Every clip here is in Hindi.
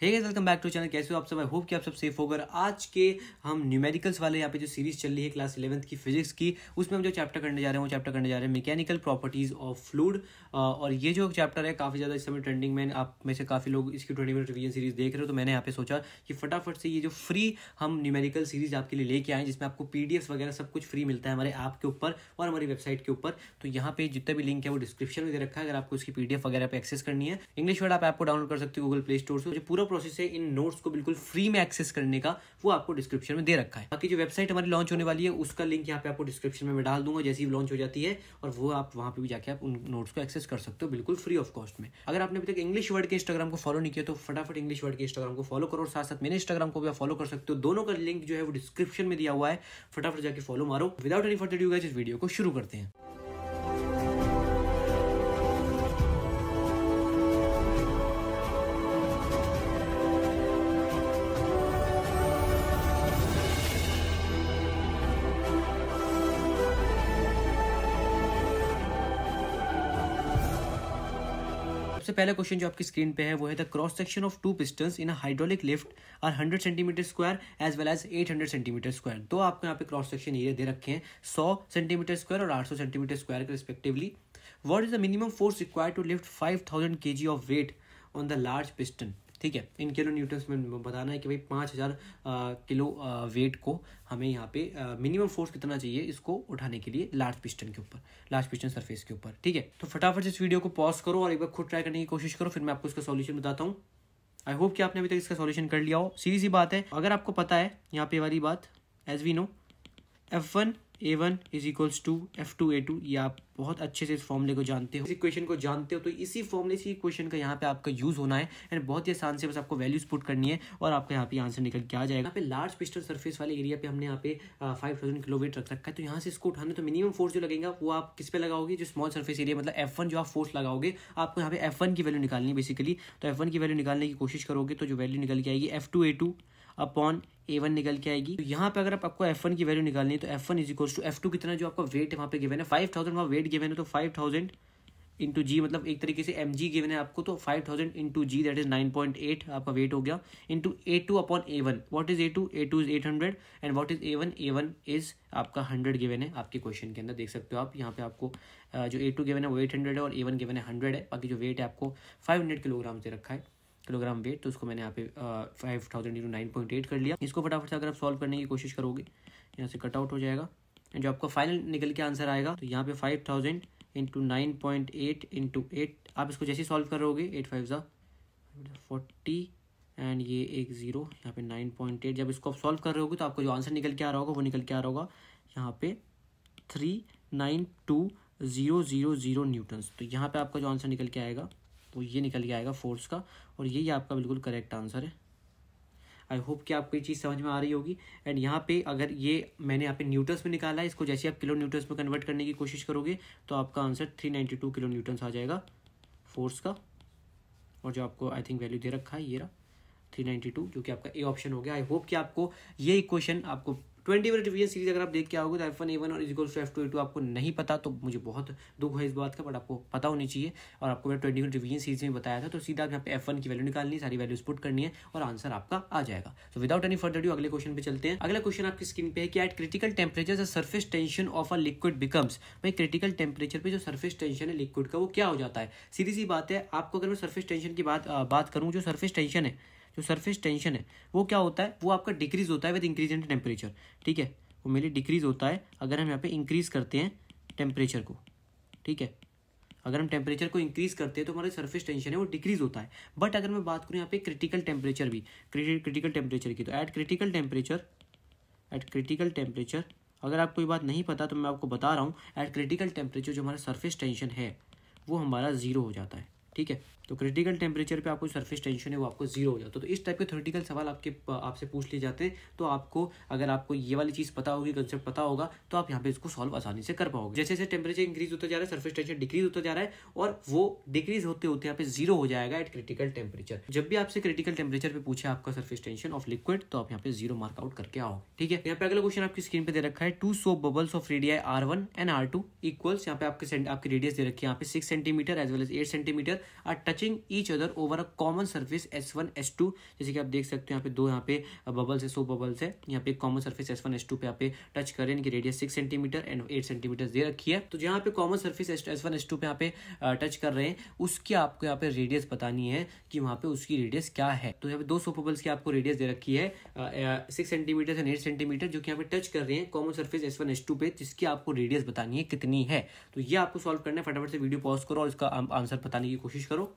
hey guys welcome back to channel कैसे हो आप सब आई होप कि आप सब सेफ होकर आज के हम न्यूमेरिकल्स वाले यहाँ पे जो सीरीज चल रही है क्लास इलेवंथ की फिजिक्स की उसमें हम जो चैप्टर करने जा रहे हैं वो चैप्टर करने जा रहे हैं मैकेनिकल प्रॉपर्टीज ऑफ फ्लूड और ये जो चैप्टर है काफ़ी ज़्यादा इस समय ट्रेंडिंग में आप में से काफ़ी लोग इसकी ट्वेंटी मिनट रिवीजन सीरीज देख रहे हो तो मैंने यहाँ पे सोचा कि फटाफट से ये जो फ्री हम न्यूमेरिकल सीरीज आपके लिए लेके आए जिसमें आपको पी वगैरह सब कुछ फ्री मिलता है हमारे ऐप के ऊपर और हमारी वेबसाइट के ऊपर तो यहाँ पे जितना भी लिंक है वो डिस्क्रिप्शन में दे रखा है अगर आपको उसकी पी वगैरह पे एक्सेस करनी है इंग्लिश वर्ड आप ऐप को डाउनलोड कर सकते हो गूगल प्ले स्टोर से पूरा प्रोसेस है इन नोट्स को बिल्कुल फ्री में एक्सेस करने का वो आपको डिस्क्रिप्शन में दे रखा है बाकी जो वेबसाइट हमारी लॉन्च होने वाली है उसका लिंक यहाँ पे आपको डिस्क्रिप्शन में मैं डाल दूंगा जैसे ही लॉन्च हो जाती है और वो आप वहाँ पे भी जाकर आप उन नोट्स को एक्सेस कर सकते हो बिल्कुल फ्री ऑफ कॉस्ट में अगर आपने अभी तक इंग्लिश वर्ड के इंस्टाग्राम को फॉलो नहीं किया तो फटाफट इंग्लिश वर्ड के इंस्टाग्राम को फॉलो करो और साथ साथ मेरे इंस्टाग्राम को भी आप फॉलो कर सकते हो दोनों का लिंक जो है वो डिस्क्रिप्शन में दिया हुआ है फटाफट जाके फॉलो मारो without any further you guys इस वीडियो को शुरू करते हैं पहला क्वेश्चन जो आपकी स्क्रीन पे है वो है the cross section of two piston in hydraulic lift are hundred centimetre square as well as eight hundred centimetre square दो आपको यहाँ पे क्रॉस सेक्शन एरिया दे रखे हैं सौ सेंटीमीटर स्क्वायर और आठ सौ सेंटीमीटर स्क्वायर के respectively what is the minimum force require to lift five thousand K G of weight on the large piston ठीक है इन किलो न्यूटन्स में बताना है कि भाई पाँच हज़ार किलो वेट को हमें यहाँ पे मिनिमम फोर्स कितना चाहिए इसको उठाने के लिए लार्ज पिस्टन के ऊपर लार्ज पिस्टन सरफेस के ऊपर ठीक है तो फटाफट इस वीडियो को पॉज करो और एक बार खुद ट्राई करने की कोशिश करो फिर मैं आपको इसका सॉल्यूशन बताता हूँ आई होप कि आपने अभी तक इसका सॉल्यूशन कर लिया हो सीधी सी बात है अगर आपको पता है यहाँ पे वाली बात as we know F one A one is equals to F two A two ये आप बहुत अच्छे से इस फॉर्मूले को जानते हो इस इक्वेशन को जानते हो तो इसी फॉर्मूले से इक्वेशन का यहाँ पे आपका यूज़ होना है एंड बहुत ही आसान से बस आपको वैल्यूज पुट करनी है और आपको यहाँ पे आंसर निकल के आ जाएगा यहाँ पे लार्ज पिस्टल सर्फेस वाले एरिया पे हमने यहाँ पे फाइव थाउजेंड किलोमीट रख रखा है तो यहाँ से इसको उठाने तो मिनिमम फोर्स जो लगेगा वो आप किस पे लगाओगे जो स्मॉल सर्फेस एरिया मतलब एफ जो आप फोर्स लगाओगे आपको यहाँ पे एफ की वैल्यू निकालनी है बेसिकली तो एफ की वैल्यू निकालने की कोशिश करोगे तो जो वैल्यू निकल के आएगी F two upon A one निकल के आएगी तो यहाँ पे अगर आप आपको एफ वन की वैल्यू निकालनी है तो F one is equal to F two कितना जो आपका वेट है वहाँ पे गिवन है फाइव थाउजेंड वहाँ वेट गिवन है तो फाइव थाउजेंड इंटू जी मतलब एक तरीके से एम जी गिवन है आपको तो five thousand into G that is nine point eight आपका वेट हो गया into A two upon A one what is A two A two is eight hundred and what is A one A one is आपका हंड्रेड गिवन है आपके क्वेश्चन के अंदर देख सकते हो आप यहाँ पे आपको जो ए टू गिवन है वो एट हंड्रेड है और ए वन गिवन है हंड्रेड है बाकी जो वेट है आपको फाइव हंड्रेड किलोग्राम से रखा है किलोग्राम वेट तो उसको मैंने यहाँ पे five thousand into nine point eight कर लिया इसको फटाफट से अगर आप सॉल्व करने की कोशिश करोगे यहाँ से कट आउट हो जाएगा एंड जो आपका फाइनल निकल के आंसर आएगा तो यहाँ पे five thousand into nine point eight into eight आप इसको जैसे सॉल्व करोगे एट फाइव ज़ा फोर्टी एंड ये एक ज़ीरो यहाँ पे नाइन पॉइंट एट जब इसको आप सॉल्व कर रहे होगे तो आपको जो आंसर निकल के आ रहा होगा वो निकल के आ रहा होगा यहाँ पे three nine two zero zero zero newtons तो यहाँ पे आपका जो आंसर निकल के आएगा तो ये निकल के आएगा फोर्स का और यही आपका बिल्कुल करेक्ट आंसर है आई होप कि आपको ये चीज़ समझ में आ रही होगी एंड यहाँ पे अगर ये मैंने यहाँ पे न्यूटन्स में निकाला है इसको जैसे आप किलो न्यूटन्स में कन्वर्ट करने की कोशिश करोगे तो आपका answer three ninety two kilo newtons आ जाएगा फोर्स का और जो आपको आई थिंक वैल्यू दे रखा है ये रहा थ्री नाइन्टी टू जो कि आपका ए ऑप्शन हो गया आई होप कि आपको ये क्वेश्चन आपको ट्वेंटी मिनट रिवीजन सीरीज अगर आप देख के आओगे तो एफ वन ए वन और equals to F two A two आपको नहीं पता तो मुझे बहुत दुख है इस बात का बट आपको पता होनी चाहिए और आपको मैंने ट्वेंटी मिनट रिवीजन सीरीज में बताया था तो सीधा आप यहाँ पे एफ वन की वैल्यू निकालनी है सारी वैल्यूज पुट करनी है और आंसर आपका आ जाएगा तो विदाउट एनी फर्दर ड्यू अगले क्वेश्चन पे चलते हैं अगला क्वेश्चन आपकी स्क्रीन पे है कि at critical temperature surface tension of a liquid becomes भाई क्रिटिकल टेम्परेचर पे जो सर्फेस टेंशन है लिक्विड का वो क्या हो जाता है सीधी सी बात है आपको अगर मैं सर्फेस टेंशन की बात आ, बात करूँ जो सर्फेस टेंशन है जो सरफेस टेंशन है वो क्या होता है वो आपका डिक्रीज होता है विद इंक्रीज इन टेम्परेचर ठीक है वो मेरे डिक्रीज होता है अगर हम यहाँ पे इंक्रीज करते हैं टेम्परेचर को ठीक है अगर हम टेम्परेचर को इंक्रीज करते हैं तो हमारा सरफेस टेंशन है वो डिक्रीज होता है बट अगर मैं बात करूँ यहाँ पे क्रिटिकल टेम्परेचर भी क्रिटिकल टेम्परेचर की तो at critical temperature at critical temperature अगर आपको ये बात नहीं पता तो मैं आपको बता रहा हूँ एट क्रिटिकल टेम्परेचर जो हमारा सरफेस टेंशन है वो हमारा ज़ीरो हो जाता है ठीक है तो क्रिटिकल टेम्परेचर पे आपको सरफेस टेंशन है वो आपको जीरो हो जाता है तो इस टाइप के थोरेटिकल सवाल आपके आपसे पूछ लिए जाते हैं तो आपको अगर आपको ये वाली चीज़ पता होगी कंसेप्ट पता होगा तो आप यहाँ पे इसको सॉल्व आसानी से कर पाओगे जैसे जैसे टेम्परेचर इंक्रीज होता जा रहा है सर्फेस टेंशन डिक्रीज होता जा रहा है और वो डिक्रीज होते होते यहाँ पे जीरो हो जाएगा एट क्रिटिकल टेम्परेचर जब भी आपसे क्रिटिकल टेम्परेचर पे पूछे आपका सर्फेस टेंशन ऑफ लिक्विड तो आप यहाँ पे जीरो मार्क आउट करके आओ ठीक है यहाँ पे अगला क्वेश्चन आपकी स्क्रीन पे दे रखा है two soap bubbles of radii R one and R two equals यहाँ पे आपके आपकी रेडियस दे रखी है यहाँ पे six centimetre as well as eight centimetre are touch touching each other over a common surface S one S two जैसे कि आप देख सकते हो यहाँ पे दो यहाँ पे बबल्स है सो बबल्स है यहाँ पे common surface S one S two पे यहाँ पे टच करें इनकी radius six centimetre and eight centimetre दे रखी है तो जहाँ पे common surface S one S two पे यहाँ पे टच कर रहे हैं उसकी आपको यहाँ पे रेडियस बतानी है कि वहाँ पे उसकी रेडियस क्या है तो यहाँ पे दो सो बबल्स की आपको रेडियस दे रखी है six centimetre and eight centimetre जो कि यहाँ पे टच कर रहे हैं common surface S one S two पे जिसकी आपको रेडियस बतानी है कितनी है तो ये आपको सॉल्व करना है फटाफट से वीडियो पॉज करो और इसका आंसर बताने की कोशिश करो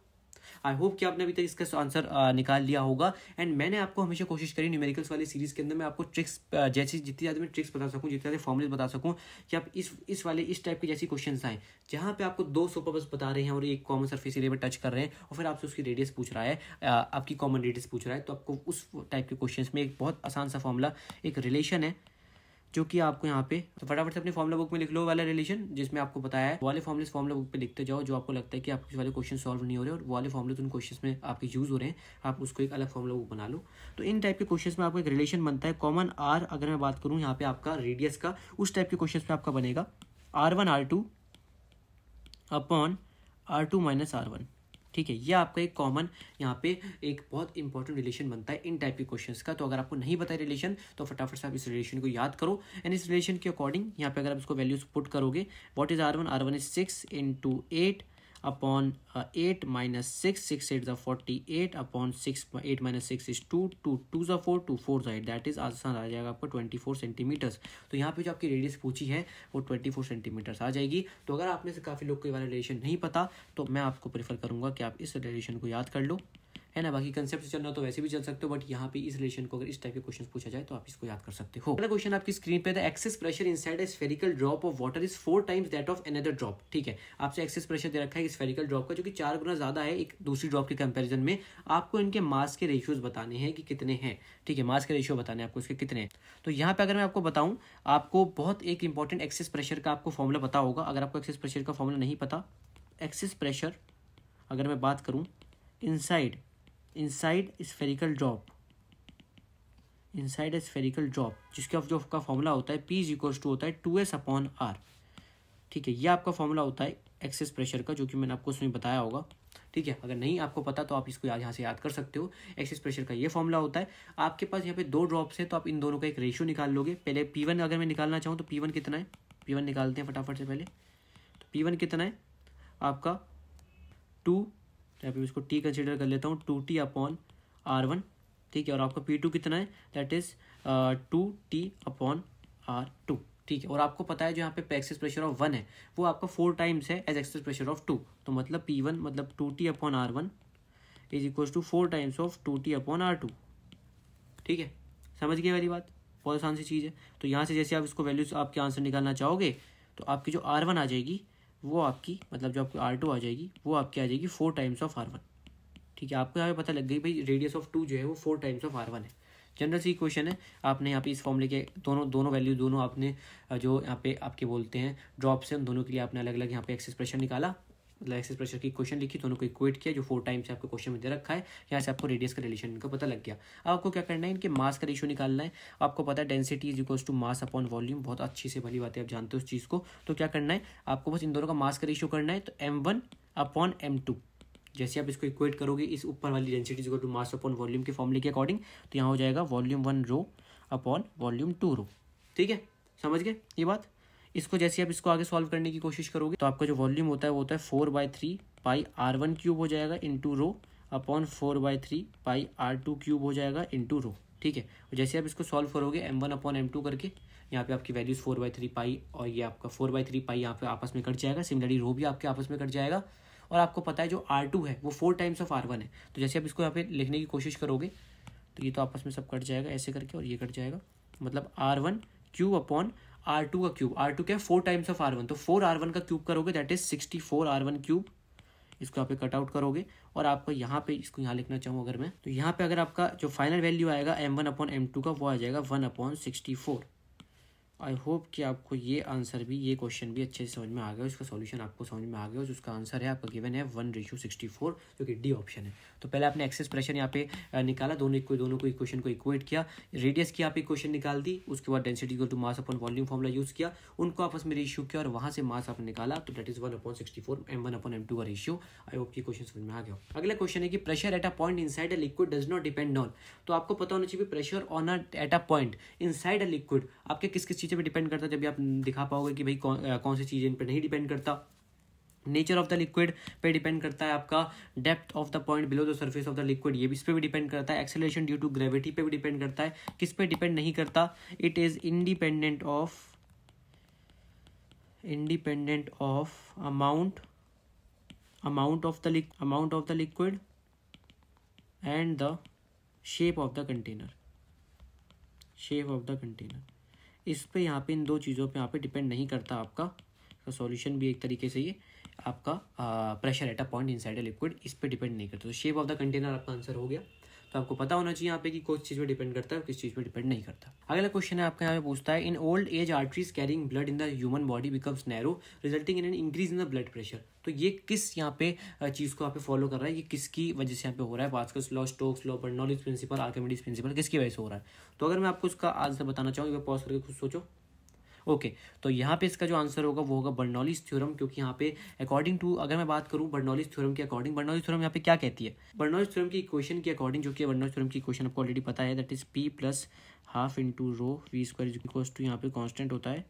आई होप कि आपने अभी तक इसका आंसर निकाल लिया होगा एंड मैंने आपको हमेशा कोशिश करी न्यूमेरिकल्स वाली सीरीज के अंदर मैं आपको ट्रिक्स जैसी जितनी ज़्यादा मैं ट्रिक्स बता सकूँ जितने ज़्यादा फॉर्मुलेज बता सकूँ कि आप इस इस वाले इस टाइप के जैसी क्वेश्चन आए जहाँ पे आपको दो सुपरबस बता रहे हैं और एक कॉमन सर्फेस एरिया में टच कर रहे हैं और फिर आपसे उसकी रेडियस पूछ रहा है आपकी कॉमन रेडियस पूछ रहा है तो आपको उस टाइप के क्वेश्चन में एक बहुत आसान सा फॉर्मूला एक रिलेशन है जो कि आपको यहाँ पे तो फटाफट से अपने फॉर्मुला बुक में लिख लो वाला रिलेशन जिसमें आपको बताया है वाले फॉर्मुले फॉर्मुला बुक पे लिखते जाओ जो आपको लगता है कि आपके वाले क्वेश्चन सॉल्व नहीं हो रहे और वाले फॉर्मुले तो उन क्वेश्चन में आपके यूज हो रहे हैं आप उसको एक अलग फॉर्मुला बुक बना लो तो इन टाइप के क्वेश्चन में आपको एक रिलेशन बनता है कॉमन आर अगर मैं बात करूँ यहाँ पे आपका रेडियस का उस टाइप के क्वेश्चन में आपका बनेगा R one R two upon R two minus R one ठीक है ये आपका एक कॉमन यहाँ पे एक बहुत इंपॉर्टेंट रिलेशन बनता है इन टाइप के क्वेश्चन का तो अगर आपको नहीं पता है रिलेशन तो फटाफट से आप इस रिलेशन को याद करो एंड इस रिलेशन के अकॉर्डिंग यहाँ पे अगर आप इसको वैल्यूज पुट करोगे what is R one R one is six into eight eight minus six six eight ज़ा forty eight upon six eight minus six is two two two ज़ा फोर टू फोर ज़ा एट दैट इज आसान आ जाएगा आपको ट्वेंटी फोर सेंटीमीटर्स तो यहाँ पे जो आपकी रेडियस पूछी है वो ट्वेंटी फोर सेंटीमीटर्स आ जाएगी तो अगर आपने से काफ़ी लोग को ये वाला रिलेशन नहीं पता तो मैं आपको प्रेफर करूँगा कि आप इस रिलेशन को याद कर लो है ना बाकी कंसेप्ट से चलना तो वैसे भी चल सकते हो बट यहाँ पे इस रिलेशन को अगर इस टाइप के क्वेश्चन पूछा जाए तो आप इसको याद कर सकते हो अगला क्वेश्चन आपकी स्क्रीन पे था excess pressure inside spherical drop of water is four times that of another drop ठीक है आपसे एक्सेस प्रेशर दे रखा है स्फेरिकल ड्रॉप का जो कि चार गुना ज्यादा है एक दूसरी ड्रॉप के कंपेरिजन में आपको इनके मास के रेशियोज बताने हैं कि कितने हैं ठीक है मास के रेशियो बताने आपको इसके कितने हैं तो यहाँ पे अगर मैं आपको बताऊँ आपको बहुत एक इंपॉर्टेंट एक्सेस प्रेशर का आपको फॉर्मूला पता होगा अगर आपको एक्सेस प्रेशर का फॉर्मूला नहीं पता एक्सेस प्रेशर अगर मैं बात करूं inside inside spherical drop inside spherical drop जिसके जो आपका फॉर्मूला होता है पी इज इक्वल्स टू होता है टू एस अपॉन आर ठीक है ये आपका फॉर्मूला होता है एक्सेस प्रेशर का जो कि मैंने आपको उसमें बताया होगा ठीक है अगर नहीं आपको पता तो आप इसको यहाँ से याद कर सकते हो एक्सेस प्रेशर का ये फॉर्मूला होता है आपके पास यहाँ पे दो ड्रॉप्स हैं तो आप इन दोनों का एक रेशियो निकाल लोगे पहले पी वन अगर मैं निकालना चाहूँ तो पी वन कितना है पी वन निकालते हैं फटाफट से पहले तो पी वन कितना है आपका टू यहाँ तो पे इसको टी कंसिडर कर लेता हूँ two T upon R one ठीक है और आपका पी टू कितना है that is two T upon R two ठीक है और आपको पता है जो यहाँ पे एक्सेस प्रेशर ऑफ वन है वो आपका फोर टाइम्स है as excess pressure of two तो मतलब पी वन मतलब two T upon R one is equals to four times of two T upon R two ठीक है समझ गए वाली बात बहुत आसान सी चीज़ है तो यहाँ से जैसे आप इसको वैल्यूज आपके आंसर निकालना चाहोगे तो आपकी जो आर वन आ जाएगी वो आपकी मतलब जो आपकी आर टू आ जाएगी वो आपकी आ जाएगी four times of R one ठीक है आपको यहाँ पे पता लग गई भाई रेडियस ऑफ टू जो है वो four times of R one है जनरल सी क्वेश्चन है आपने यहाँ पे इस फॉर्मूले के दोनों दोनों वैल्यू दोनों आपने जो यहाँ पे आपके बोलते हैं ड्रॉप से उन दोनों के लिए आपने अलग अलग यहाँ पे एक्सप्रेशन निकाला एक्सेस प्रेशर की क्वेश्चन लिखी दोनों को इक्वेट किया जो फोर टाइम्स आपको क्वेश्चन में दे रखा है यहाँ से आपको रेडियस का रिलेशन इनका पता लग गया अब आपको क्या करना है इनके मास का रेशियो निकालना है आपको पता है density is equals to mass upon volume बहुत अच्छी से भली बात है आप जानते हो उस चीज़ को तो क्या करना है आपको बस इन दोनों का मास का रेशियो करना है तो M one upon M two जैसे आप इसको इक्वेट करोगे इस ऊपर वाली density is to mass upon volume के फॉर्मूले के अकॉर्डिंग तो यहाँ हो जाएगा volume one rho upon volume two rho ठीक है समझ गए ये बात इसको जैसे आप इसको आगे सॉल्व करने की कोशिश करोगे तो आपका जो वॉल्यूम होता है वो होता है four by three pi R one cube हो जाएगा into rho upon four by three pi R two cube हो जाएगा इंटू रो ठीक है जैसे आप इसको सॉल्व करोगे M one upon M two करके यहाँ पे आपकी values four by three pi और ये आपका फोर बाई थ्री पाई यहाँ पे आपस में कट जाएगा सिमिलरली रो भी आपके आपस में कट जाएगा और आपको पता है जो आर टू है वो four times of R one है तो जैसे आप इसको यहाँ पे लिखने की कोशिश करोगे तो ये तो आपस में सब कट जाएगा ऐसे करके और ये कट जाएगा मतलब R one cube upon R two का क्यूब आर टू क्या है four times of R one तो फोर आर वन का क्यूब करोगे that is sixty four R one cube इसको आप कट आउट करोगे और आपको यहाँ पे इसको यहाँ लिखना चाहूँ अगर मैं तो यहाँ पे अगर आपका जो फाइनल वैल्यू आएगा M one upon M two का वो आ जाएगा one upon sixty four I hope कि आपको ये आंसर भी ये क्वेश्चन भी अच्छे से समझ में आ गया उसका सॉल्यूशन आपको समझ में आ गया उसका आंसर है आपका गिवन है वन रेशू सिक्सटी फोर जो कि डी ऑप्शन है तो पहले आपने एक्सेस प्रेशर यहाँ पे निकाला दोनों को दोनों को इक्वेशन को इक्वेट किया रेडियस की आप इक्वेशन निकाल दी उसके बाद density to mass upon volume formula use किया उनको आपस में रेशियो किया और वहां से मास आपने निकाला तो that is one upon sixty four M one upon M two का रेशियो आई होप की क्वेश्चन समझ में आ गया अगला क्वेश्चन है कि pressure at a point inside a liquid does not depend on तो आपको पता होना चाहिए pressure on a at a point inside a liquid आपके किस किस चीज़ पर डिपेंड करता है जब आप दिखा पाओगे कि भाई कौन कौन सी चीज़ इन पर नहीं डिपेंड करता नेचर ऑफ द लिक्विड पे डिपेंड करता है आपका depth of the point below the surface of the liquid ये इस पर भी डिपेंड करता है एक्सेलेशन ड्यू टू ग्रेविटी पे भी डिपेंड करता है किस पे डिपेंड नहीं करता it is independent of independent of amount amount of the amount of the liquid and the shape of the container shape of the container इस पे यहाँ पे इन दो चीज़ों पे यहाँ पे डिपेंड नहीं करता आपका तो सॉल्यूशन भी एक तरीके से ये आपका pressure at a point side a liquid इस पर डिपेंड नहीं करता तो शेप ऑफ द कंटेनर आपका आंसर हो गया तो आपको पता होना चाहिए यहाँ पे कि किस चीज़ पे डिपेंड करता है और किस चीज़ पे डिपेंड नहीं करता अगला क्वेश्चन है आपका यहाँ पे पूछता है in old age arteries carrying blood in the human body becomes narrow resulting in an increase in the blood pressure तो ये किस यहाँ पे चीज़ को यहाँ पे फॉलो कर रहा है ये किसकी वजह से यहाँ पे हो रहा है पास्कल्स लॉ स्टोक्स लॉ पर नॉलेज प्रिंसिपल आर्कमेडिस प्रिंसिपल किसकी वजह से हो रहा है तो अगर मैं आपको उसका आंसर बताना चाहूँगा पॉज करके खुद सोचो ओके तो यहाँ पे इसका जो आंसर होगा वो होगा बर्नौलीज थ्योरम क्योंकि यहाँ पे अकॉर्डिंग टू अगर मैं बात करूँ बर्नौलीज थ्योरम के अकॉर्डिंग बर्नौलीज थ्योरम यहाँ पे क्या कहती है बर्नौलीज थ्योरम की इक्वेशन के अकॉर्डिंग जो कि बर्नौलीज थ्योरम की इक्वेशन आपको ऑलरेडी पता है that is P plus half into rho V square is equals to यहाँ पे कॉन्स्टेंट होता है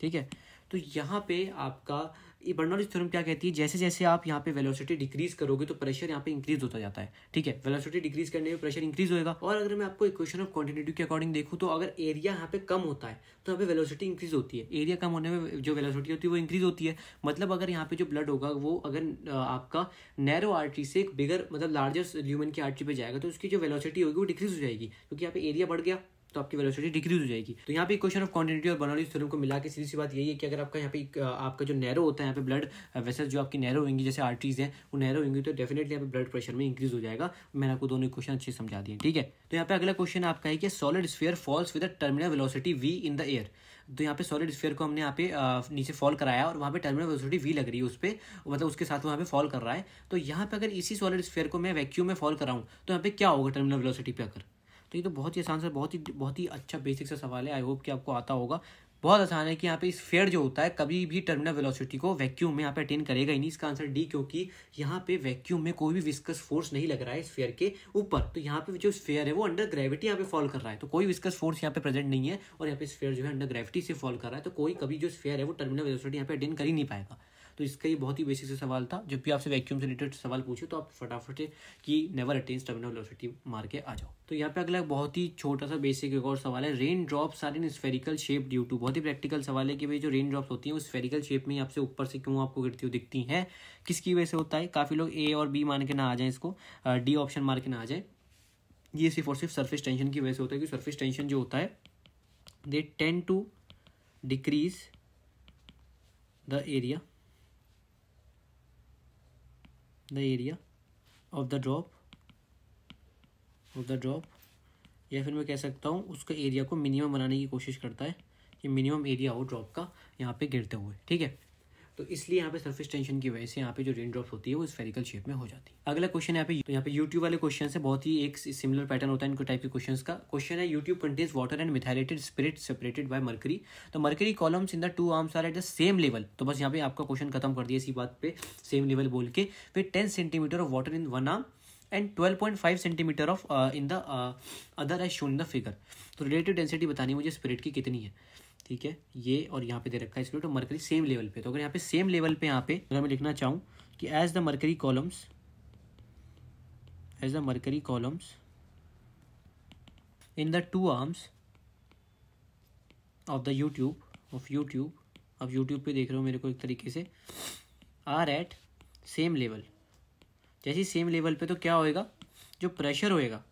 ठीक है तो यहाँ पे आपका ये बर्नौलीज थ्योरम क्या कहती है जैसे जैसे आप यहाँ पे वेलोसिटी डिक्रीज करोगे तो प्रेशर यहाँ पे इंक्रीज होता जाता है ठीक है वेलोसिटी डिक्रीज करने में प्रेशर इंक्रीज होएगा और अगर मैं आपको इक्वेशन ऑफ क्वांटिटी के अकॉर्डिंग देखूँ तो अगर एरिया यहाँ पे कम होता है तो यहाँ पे वेलोसिटी इंक्रीज होती है एरिया कम होने में जो वेलोसिटी होती है वो इंक्रीज होती है मतलब अगर यहाँ पे जो ब्लड होगा वो अगर आपका नैरो आर्टरी से एक बिगर मतलब लार्जेस्ट ल्यूमन की आर्टरी पे जाएगा तो उसकी जो वेलोसिटी होगी वो डिक्रीज हो जाएगी क्योंकि यहाँ पे एरिया बढ़ गया तो आपकी वेलोसिटी डिक्रीज हो जाएगी तो यहाँ पे क्वेश्चन ऑफ क्वांटिटी और बनौली थ्योरम को मिला के सीधी सी बात यही है कि अगर आपका यहाँ पे आपका जो नैरो होता है यहाँ पे ब्लड वेसल जो आपकी नैरो होंगी जैसे आर्टरीज हैं वो नैरो होंगी तो डेफिनेटली यहाँ पे ब्लड प्रेशर में इंक्रीज हो जाएगा मैंने आपको दोनों क्वेश्चन अच्छे समझा दिए ठीक है तो यहाँ पे अगला क्वेश्चन आपका है कि solid sphere falls with terminal velocity V in the air तो यहाँ पे सॉलिड स्फेयर को हमने यहाँ पे नीचे फॉल कराया और वहाँ पे टर्मिनल वेलोसिटी वी लग रही है उस पर मतलब उसके साथ वहाँ पे फॉल कर रहा है तो यहाँ पे अगर इसी सॉलिड स्फेयर को मैं वैक्यूम में फॉल कराऊँ तो यहाँ पे क्या होगा टर्मिनल वेलोसिटी पे अगर तो ये तो बहुत ही आसान सा बहुत ही बहुत ही अच्छा बेसिक सा सवाल है आई होप कि आपको आता होगा बहुत आसान है कि यहाँ पे इस फेयर जो होता है कभी भी टर्मिनल वेलोसिटी को वैक्यूम में यहाँ पे अटेन करेगा ही नहीं इसका आंसर डी क्योंकि यहाँ पे वैक्यूम में कोई भी विस्कस फोर्स नहीं लग रहा है इस फेयर के ऊपर तो यहाँ पे जो स्फेयर है वो अंडर ग्रेविटी यहाँ पे फॉल कर रहा है तो कोई विस्कस फोर्स यहाँ पे प्रेजेंट नहीं है और यहाँ पे स्फेयर जो है अंडर ग्रेविटी से फॉल कर रहा है तो कोई कभी जो स्फेयर है वो टर्मिनल वेलोसिटी यहाँ पे अटेन कर ही नहीं पाएगा तो इसका ये बहुत ही बेसिक से सवाल था जब भी आपसे वैक्यूम से रिलेटेड सवाल पूछे तो आप फटाफट कि नेवर अटेंस टर्मिनल वेलोसिटी मार के आ जाओ तो यहाँ पे अगला बहुत ही छोटा सा बेसिक एक और सवाल है rain drops are in spherical shape due to बहुत ही प्रैक्टिकल सवाल है कि भाई जो रेन ड्रॉप्स होती हैं वो स्फेरिकल शेप में आपसे ऊपर से क्यों आपको गिरती हुई दिखती हैं किसकी वजह से होता है काफ़ी लोग ए और बी मान के ना आ जाए इसको डी ऑप्शन मार के ना आ जाए ये सिर्फ और सिर्फ सर्फेस टेंशन की वजह से होता है कि सर्फेस टेंशन जो होता है they tend to decrease the area the area of the drop of the drop या फिर मैं कह सकता हूँ उसका एरिया को मिनिमम बनाने की कोशिश करता है कि मिनिमम एरिया हो ड्रॉप का यहाँ पे गिरते हुए ठीक है तो इसलिए यहाँ पे सरफेस टेंशन की वजह से यहाँ पे जो रेन ड्रॉप्स होती है वो स्फेरिकल शेप में हो जाती है अगला क्वेश्चन यहाँ पे तो यहाँ पे यूट्यूब वाले क्वेश्चन से बहुत ही एक सिमिलर पैटर्न होता है इनको टाइप के क्वेश्चन का क्वेश्चन है U tube contains water and methylated spirit separated by mercury तो mercury columns in the two arms are at the same level तो बस यहाँ पे आपका क्वेश्चन खत्म कर दिया इसी बात पे सेम लेवल बोल के फिर ten centimetre of water in one arm and 12.5 centimetre of in the other as shown in the figure तो रिलेटिव डेंसिटी बतानी मुझे स्पिरिट की कितनी है ठीक है ये और यहाँ पे दे रखा है इसलिए तो मरकरी सेम लेवल पे तो अगर यहाँ पे सेम लेवल पे यहाँ पे अगर मैं लिखना चाहूँ कि as the mercury columns as the mercury columns in the two arms of the U tube of U tube अब यूट्यूब पे देख रहे हो मेरे को एक तरीके से आर एट सेम लेवल जैसे सेम लेवल पे तो क्या होएगा जो प्रेशर होएगा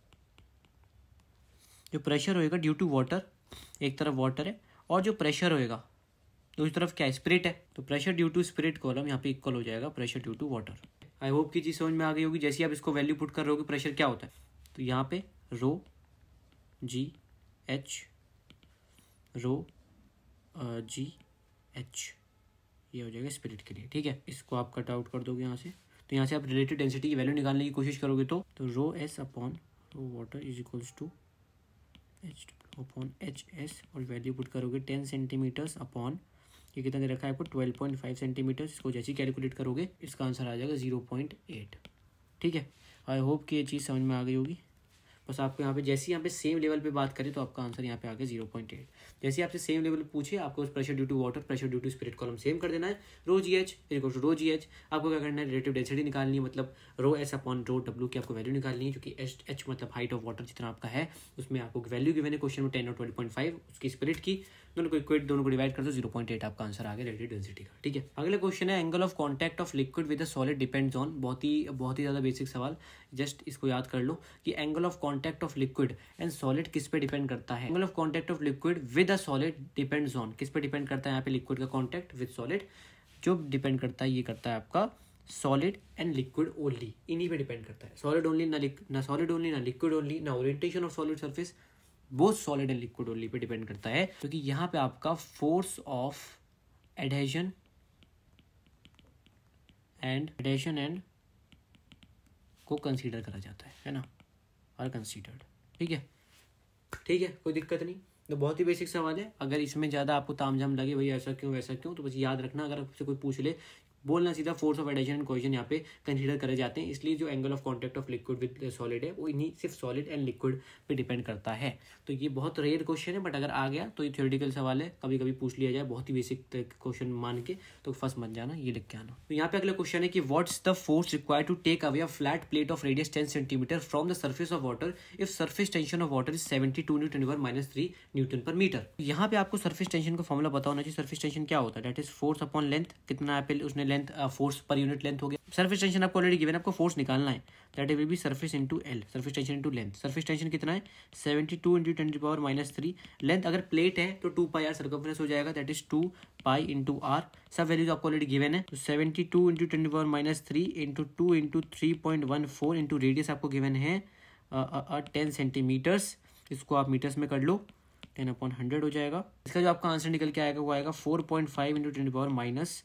जो प्रेशर होएगा ड्यू टू वाटर एक तरफ वाटर है और जो प्रेशर होएगा दूसरी तरफ क्या है स्प्रिट है तो pressure due to spirit column यहाँ पे इक्वल हो जाएगा pressure due to water I hope की चीज़ समझ में आ गई होगी जैसे आप इसको वैल्यू पुट कर रहे हो प्रेशर क्या होता है तो यहाँ पे रो जी एच रो जी एच ये हो जाएगा स्प्रिट के लिए ठीक है इसको आप कट आउट कर दोगे यहाँ से तो यहाँ से आप रिलेटेड डेंसिटी की वैल्यू निकालने की कोशिश करोगे तो तो rho S upon rho water is equals to H two upon H S और वैल्यू पुट करोगे टेन सेंटीमीटर्स अपॉन ये कितना दे रखा है आपको ट्वेल्व पॉइंट फाइव सेंटीमीटर इसको जैसे ही कैलकुलेट करोगे इसका आंसर आ जाएगा जीरो पॉइंट एट ठीक है आई होप कि ये चीज़ समझ में आ गई होगी बस आपको यहाँ पे जैसे यहाँ पे सेम लेवल पे बात करें तो आपका आंसर यहाँ पे आ गया जीरो पॉइंट एट जैसे आपसे सेम लेवल पूछे आपको pressure due to water pressure due to spirit column same कर देना है rho G H equal to rho G H आपको क्या करना है रिलेटिव डेंसिटी निकालनी है मतलब rho S upon rho W की आपको वैल्यू निकालनी है क्योंकि एच एच मतलब हाइट ऑफ वाटर जितना आपका है उसमें आपको वैल्यू गिवन है क्वेश्चन में टेन और ट्वेल्व पॉइंट फाइव उसकी स्पिरिट की दोनों को इक्वेट दोनों को डिवाइड कर दो जीरो पॉइंट एट आपका आंसर आ गया रिलेटिव डेंसिटी का ठीक है अगला क्वेश्चन है angle of contact of liquid with a solid depends on बहुत ही बहुत ही ज़्यादा बेसिक सवाल जस्ट इसको याद कर लो कि angle of contact of liquid and solid किस पे डिपेंड करता है angle of contact of liquid with a solid depends on किस पे डिपेंड करता है यहाँ पे लिक्विड का कॉन्टैक्ट विद सॉलिड जो डिपेंड करता है ये करता है आपका सॉलिड एंड लिक्विड ओनली इन्हीं पे डिपेंड करता है सॉलिड ओनली ना ना सॉलिड ओनली ना लिक्विड ओनली ना orientation of solid surface both solid and liquid only पे डिपेंड करता है क्योंकि तो यहाँ पे आपका force of adhesion and adhesion and को कंसीडर करा जाता है है ना आर कंसीडर्ड ठीक है ठीक है कोई दिक्कत नहीं तो बहुत ही बेसिक सवाल है अगर इसमें ज़्यादा आपको ताम झाम लगे भाई ऐसा क्यों वैसा क्यों तो बस याद रखना अगर आपसे कोई पूछ ले बोलना सीधा force of adhesion and cohesion यहाँ पे कंसीडर करे जाते हैं इसलिए जो angle of contact of liquid with solid है वो इन्हीं सिर्फ सॉलिड एंड लिक्विड पे डिपेंड करता है तो ये बहुत रेयर क्वेश्चन है बट अगर आ गया तो ये थियोरिटिकल सवाल है कभी कभी पूछ लिया जाए बहुत ही बेसिक क्वेश्चन मान के तो फर्स्ट मत जाना ये लिख के आना तो यहाँ पे अगला क्वेश्चन है कि is the force require to take away a flat plate of radius ten centimetre from the surface of water if surface tension of water is seventy two newton per minus three newton per metre यहाँ पे आपको सर्फेस टेंशन का फॉर्मुला पता होना चाहिए सर्फेस टेंशन क्या होता है that is force upon length कितना उसने length force per unit length हो गया सर्फिस टेंशन आपको ऑलरेडी गिवन आपको फोर्स निकालना है that will be surface into L surface tension into length surface tension कितना है seventy two into twenty power minus three length अगर प्लेट है तो टू पाई आर सर्कम्फ्रेंस हो जाएगा that is two pi into R सब वैल्यूज आपको ऑलरेडी गिवन है seventy two into twenty power minus three into two into three point one four into radius आपको गिवन है ten uh, centimetres uh, uh, इसको आप मीटर्स में कर लो टेन अपॉन हंड्रेड हो जाएगा इसका जो आपका आंसर निकल के आएगा वो आएगा four point five into twenty power minus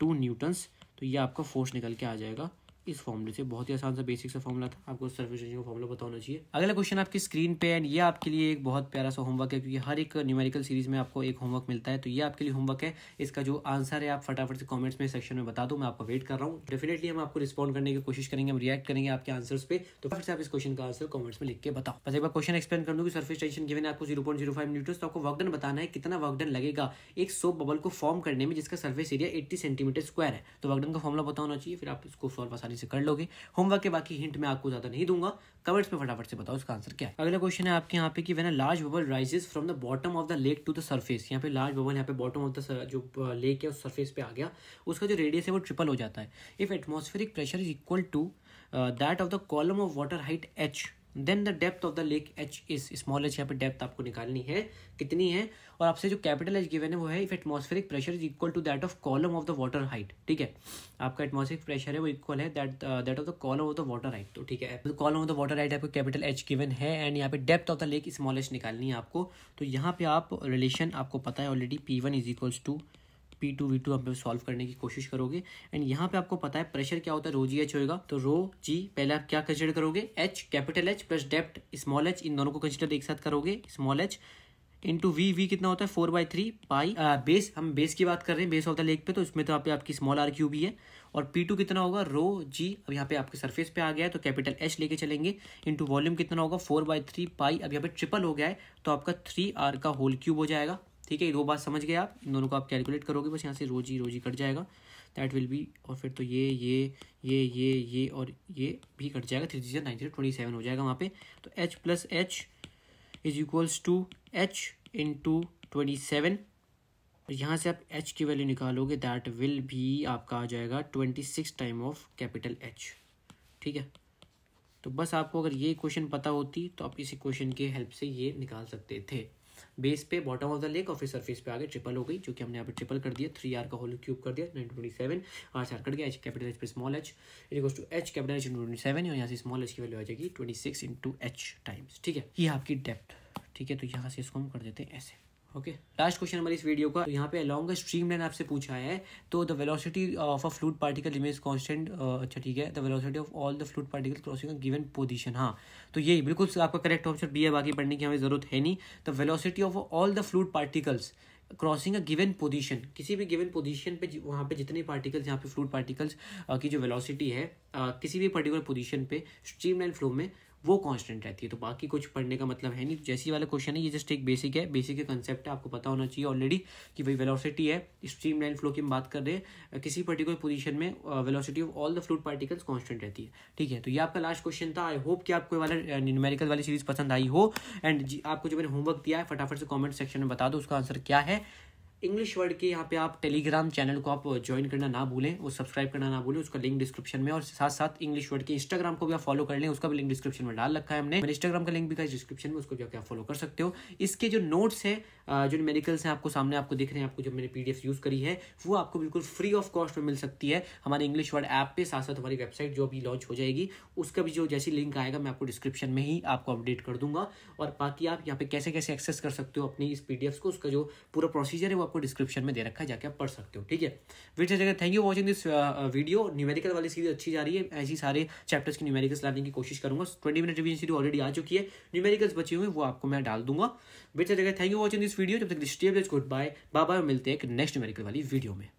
two newtons तो ये आपका फोर्स निकल के आ जाएगा इस फॉर्मूले से बहुत ही आसान सा बेसिक सा फॉर्मूला था आपको सर्फेस का फॉर्मूला बताना चाहिए अगला क्वेश्चन आपकी स्क्रीन पे एंड ये आपके लिए एक बहुत प्यारा सा होमवर्क है क्योंकि हर एक न्यूमेरिकल सीरीज में आपको एक होमवर्क मिलता है तो ये आपके लिए होमवर्क है इसका जो आंसर है आप फटाफट से कॉमेंट्स में सेक्शन में बता दो मैं आपको वेट कर रहा हूँ डेफिनेटली हम आपको रिस्पॉन्ड करने की कोशिश करेंगे हम रिएक्ट करेंगे आपके आंसर्स पे तो फिर से आप इस क्वेश्चन का आंसर कॉमेंट्स में लिख के बताओ बस एक बार क्वेश्चन एक्सप्लेन कर दूँ कि सर्फेस टेंशन गिवन आपको zero point zero five newton तो आपको वर्कडन बताना है कितना वर्कडन लगेगा एक सोप बबल को फॉर्म करने में जिसका surface area eighty centimetre square है तो वर्कडन का फॉर्मला बताना होना चाहिए फिर आप इसको सॉल्व आसानी आसानी से कर लोगे होमवर्क के बाकी हिंट मैं आपको ज़्यादा नहीं दूंगा कमेंट्स में फटाफट से बताओ उसका आंसर क्या है अगला क्वेश्चन है आपके यहाँ पे कि when large bubble rises from the bottom of the lake to the surface यहाँ पे लार्ज बबल यहाँ पे बॉटम ऑफ द जो लेक uh, है उस सर्फेस पे आ गया उसका जो रेडियस है वो ट्रिपल हो जाता है if atmospheric pressure is equal to that of the column of water height H then the depth of the lake H is small H यहाँ पे डेप्थ आपको निकालनी है कितनी है और आपसे जो कैपिटल एच गिवन है वो है if atmospheric pressure is equal to that of column of the water height ठीक है आपका एटमोस्फेरिक प्रेशर है वो इक्वल है that that of the column of the water height तो ठीक है column of the water height आपको कैपिटल एच गिवन है एंड यहाँ पे depth of the lake small H निकालनी है आपको तो यहाँ पे आप रिलेशन आपको पता है already P one is equals to P two V two आप सॉल्व करने की कोशिश करोगे एंड यहाँ पे आपको पता है प्रेशर क्या होता है रो जी एच होएगा तो रो जी पहले आप क्या कंसिडर करोगे H capital H plus depth small H इन दोनों को कंसिडर एक साथ करोगे small H into V V कितना होता है four by three pi base हम बेस की बात कर रहे हैं बेस ऑफ द लेक पे तो इसमें तो आप आपकी स्मॉल आर क्यू भी है और पी टू कितना होगा रो जी अब यहाँ पे आपके सरफेस पे आ गया है तो कैपिटल एच लेके चलेंगे इंटू वॉल्यूम कितना होगा फोर बाई थ्री पाई अब यहाँ पे ट्रिपल हो गया है तो आपका थ्री आर का होल क्यूब हो जाएगा ठीक है ये दो बात समझ गए आप दोनों को आप कैलकुलेट करोगे बस यहाँ से रोजी रोजी कट जाएगा दैट विल बी और फिर तो ये ये ये ये ये और ये भी कट जाएगा three zero nine zero twenty seven हो जाएगा वहाँ पे तो H plus H is equals to H into twenty seven यहाँ से आप एच की वैल्यू निकालोगे दैट विल भी आपका आ जाएगा twenty six time of capital H ठीक है तो बस आपको अगर ये क्वेश्चन पता होती तो आप इसी क्वेश्चन के हेल्प से ये निकाल सकते थे बेस पे बॉटम ऑफ द लेक और फिर सरफेस पे आगे ट्रिपल हो गई जो कि हमने यहाँ पे ट्रिपल कर दिया थ्री आर का होल क्यूब कर दिया नाइन ट्वेंटी सेवन आर से कट गया एच कैपिटल एच पे small H equals to H capital H twenty seven और यहाँ से स्मॉल एच की वैल्यू आ जाएगी twenty six into H times ठीक है ये आपकी डेप्थ ठीक है तो यहाँ से इसको हम कर देते हैं ऐसे ओके लास्ट क्वेश्चन हमारे इस वीडियो का तो यहाँ पे अलॉन्ग स्ट्रीम लाइन आपसे पूछा है तो the velocity of a fluid particle remains constant अच्छा ठीक है the velocity of all the fluid particle crossing given position हाँ तो यही बिल्कुल आपका करेक्ट ऑप्शन बी है बाकी पढ़ने की हमें जरूरत है नहीं the velocity of all the fluid particles crossing a given position किसी भी गिवन पोजिशन पे वहाँ पे जितने पार्टिकल्स यहाँ पे फ्लूड पार्टिकल्स uh, की जो वेलोसिटी है uh, किसी भी पर्टिकुलर पोजिशन पे स्ट्रीम लाइन फ्लो में वो कांस्टेंट रहती है तो बाकी कुछ पढ़ने का मतलब है नहीं जैसी वाला क्वेश्चन है ये जस्ट एक बेसिक है बेसिक कंसेप्ट है आपको पता होना चाहिए ऑलरेडी कि भाई वेलोसिटी है स्ट्रीम लाइन फ्लो की हम बात कर रहे हैं किसी पर्टिकुलर पोजिशन में velocity of all the fluid particles constant रहती है ठीक है तो ये आपका लास्ट क्वेश्चन था आई होप कि आपको वाला न्यूमेरिकल uh, वाली सीरीज पसंद आई हो एंड आपको जो मैंने होमवर्क दिया है फटाफट से कॉमेंट सेक्शन में बता दो उसका आंसर क्या है इंग्लिश वर्ड के यहाँ पे आप टेलीग्राम चैनल को आप ज्वाइन करना ना भूलें और सब्सक्राइब करना ना भूलें उसका लिंक डिस्क्रिप्शन में और साथ साथ इंग्लिश वर्ड के इंस्टाग्राम को भी आप फॉलो कर लें उसका भी लिंक डिस्क्रिप्शन में डाल रखा है हमने इंस्टाग्राम का लिंक भी डिस्क्रिप्शन में उसको भी आप फॉलो कर सकते हो इसके जो नोट्स है जो मेडिकल्स हैं आपको सामने आपको दिख रहे हैं आपको जो मैंने पी यूज़ करी है वो आपको बिल्कुल फ्री ऑफ कॉस्ट में मिल सकती है हमारे इंग्लिश वर्ड ऐप पे साथ साथ हमारी वेबसाइट जो अभी लॉन्च हो जाएगी उसका भी जो जैसी लिंक आएगा मैं आपको डिस्क्रिप्शन में ही आपको अपडेट कर दूंगा और बाकी आप यहाँ पे कैसे कैसे एक्सेस कर सकते हो अपनी इस पी को उसका जो पूरा प्रोसीजर है वो आपको डिस्क्रिप्शन में दे रखा है जाके आप पढ़ सकते हो ठीक है विच जगह thank you watching this video numerical वाली सीरीज अच्छी जा रही है ऐसी सारे चैप्टर्स की न्यूमेरिकल्स लाने की कोशिश करूँगा twenty minute revision series already आ चुकी है न्यूमेरिकल्स बचे हुए वो आपको मैं डाल दूंगा विच जगह thank you watching this video जब तक गुड बाय बाबा मिलते हैं एक नेक्स्ट मेरिकल वाली वीडियो में